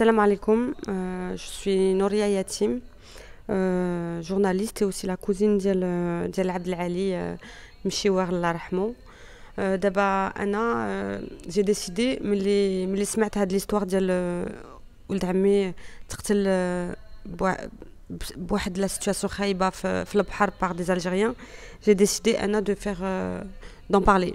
Salam alaikum, euh, je suis Noria Yatim, euh, journaliste et aussi la cousine d'Abdel Ali euh, Mishiwar Larahmo. D'abord, Anna, j'ai décidé mais les mettre à l'histoire de l'Ultami, de de la situation Khaïba, de par des Algériens. J'ai décidé, Anna, d'en parler.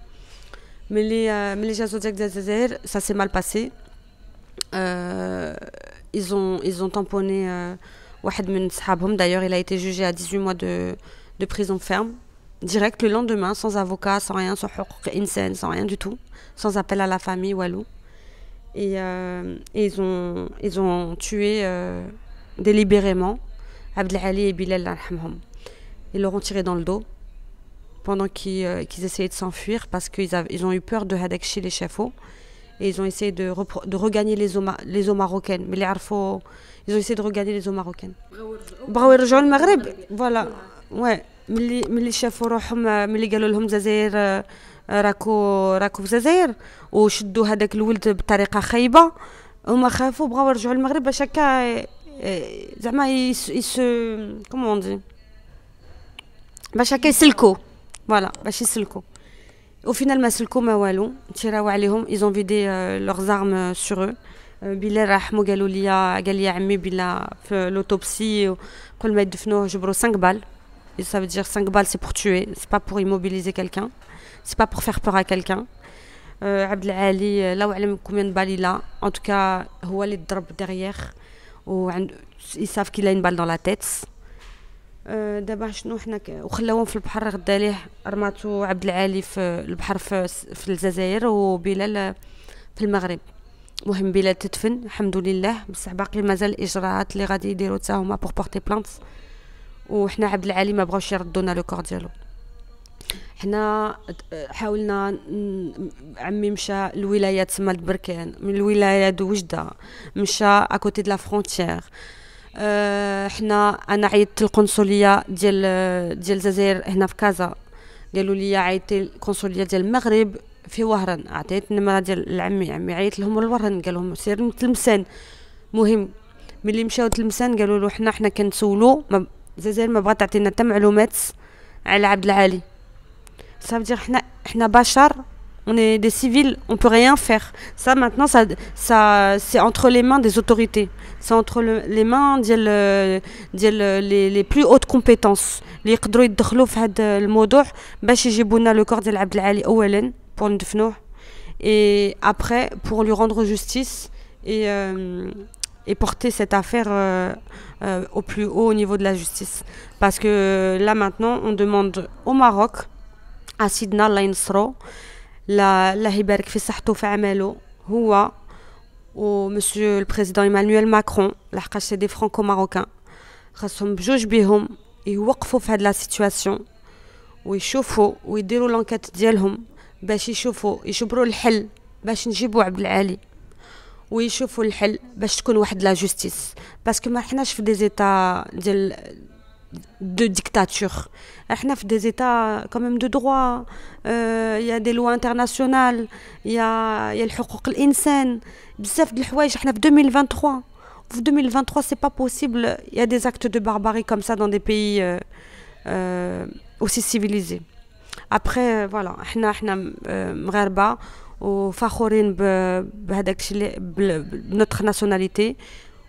Mais les de euh, ça s'est mal passé. Euh, ils, ont, ils ont tamponné euh, D'ailleurs, il a été jugé à 18 mois de, de prison ferme direct le lendemain, sans avocat, sans rien, sans scène, sans rien du tout, sans appel à la famille, Walou. Et, et ils, ont, ils ont tué euh, délibérément Ali et Bilal Ils l'auront tiré dans le dos pendant qu'ils euh, qu essayaient de s'enfuir parce qu'ils ils ont eu peur de Hadakshi, les l'échafaud. Et ils ont essayé de, de regagner les eaux, les eaux marocaines. Mais les Arfos, ils ont essayé de regagner les eaux marocaines. le Maghreb, voilà. Ouais. Mais ملي ملي شافوا روحهم ملي قالوا لهم زازاير راكو راكو في زازاير وشدوا هذاك الولد بطريقه خايبه هما خافوا بغاو يرجعوا للمغرب باش هكا زعما يس يس كومون دي باش هكا يسلكوا فوالا باش يسلكوا ont final, ما سلكوا ما والو تيراو عليهم ont vidé euh, leurs armes euh, sur eux بلا رحمو قالوا لي قال لي عمي بلا 5 balles. Et ça veut dire 5 balles, c'est pour tuer, c'est pas pour immobiliser quelqu'un, c'est pas pour faire peur à quelqu'un. Euh, Abdel Ali, là où a combien de balles il a, en tout cas, il est derrière, ils savent qu'il a une balle dans la tête. آه، دابا شنو حنا وخلاوهم في البحر غدا ليه رماتو عبد العالي في البحر في, في الجزائر وبلال في المغرب مهم بلال تدفن الحمد لله بصح باقي مازال الاجراءات اللي غادي يديروا حتى هما بوغ بورتي بلانت وحنا عبد العالي ما بغاوش يردونا لو كور ديالو حنا آه، حاولنا عمي مشى الولايات تما البركان من الولايه وجده مشى اكوتي دو لا فرونتيير أه حنا انا عيطت القنصليه ديال ديال الجزائر هنا في كازا قالوا لي عيطي القنصليه ديال المغرب في وهران عطيت النمره ديال العمي عمي عيط لهم الوهران قال لهم سير تلمسان مهم ملي مشاو تلمسان قالوا له حنا حنا كنسولو الجزائر ما بغات تعطينا حتى معلومات على عبد العالي صافي حنا حنا بشر On est des civils, on peut rien faire. Ça maintenant, ça, ça, c'est entre les mains des autorités. C'est entre les mains des euh, euh, les, plus hautes compétences. Euh, le de et après pour lui rendre justice et et porter cette affaire au plus haut niveau de la justice. Parce que là maintenant, on demande au Maroc, à Sidna Lainsro, الله يبارك في صحته وفي عمله هو ومسيو البريزيدون ايمانويل ماكرون لحقاش سي دي فرانكو ماروكان خاصهم بجوج بيهم يوقفوا في هاد لا سيتواسيون ويشوفوا ويديروا لونكات ديالهم باش يشوفوا يجبروا الحل باش نجيبوا عبد العالي ويشوفوا الحل باش تكون واحد لا جوستيس باسكو ما حناش في دي زيتا ديال de dictature. Nous des États quand même de droit, euh, il y a des lois internationales, il y a, y a le droit de l'homme, bzaf de 2023. En 2023, c'est pas possible, il y a des actes de barbarie comme ça dans des pays euh, euh, aussi civilisés. Après, euh, voilà, nous sommes مغاربة وفخورين بهذاك notre nationalité.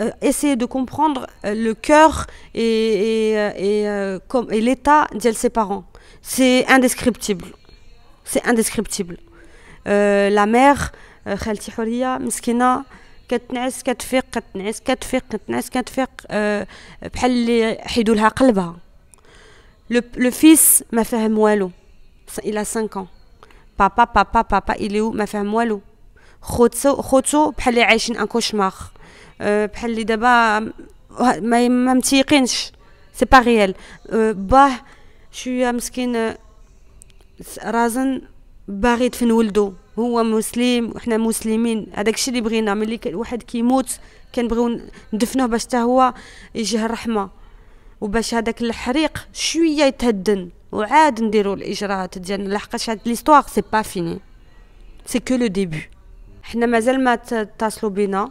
Euh, essayer de comprendre euh, le cœur et, et, euh, et, et l'état de ses parents. C'est indescriptible. C'est indescriptible. Euh, la mère, Khalti Houria, Miskina, كتنعس كتفيق كتنعس كتفيق كتنعس كتفيق بحال اللي حيدوا لها قلبها لو فيس ما فاهم والو الى 5 ans بابا بابا بابا il est où ما فاهم والو خوتو خوتو بحال اللي عايشين ان كوشمار أه، بحال اللي دابا ما ما متيقنش سي با ريال باه شويه مسكين أه، رازن باغي يدفن ولدو هو مسلم وحنا مسلمين هذاك الشيء اللي بغينا ملي واحد كيموت كنبغيو ندفنوه باش حتى هو يجيه الرحمه وباش هذاك الحريق شويه يتهدن وعاد نديرو الاجراءات ديالنا لحقاش هاد ليستواغ سي با فيني سي كو لو ديبي حنا مازال ما اتصلوا بينا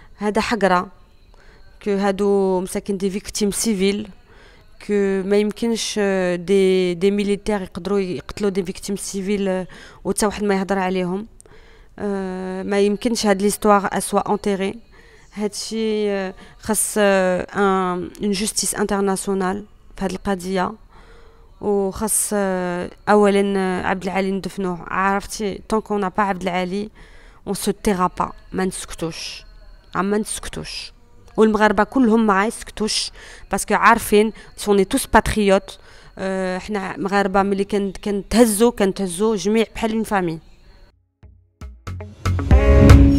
هذا حقره كو هادو مساكن دي فيكتيم سيفيل كو ما يمكنش دي دي ميليتير يقدروا يقتلوا دي فيكتيم سيفيل وتا واحد ما يهضر عليهم آه، ما يمكنش هاد ليستوار اسوا انتيري هادشي آه، خاص ان اون جوستيس انترناسيونال في هاد القضيه وخاص آه، اولا عبد العالي ندفنوه عرفتي طونكو نا با عبد العالي اون سو تيغا با ما نسكتوش عم نسكتوش والمغاربه كلهم معاي سكتوش باسكو عارفين سوني توس باتريوت اه حنا مغاربه ملي كنتهزو كنتهزو جميع بحال فامي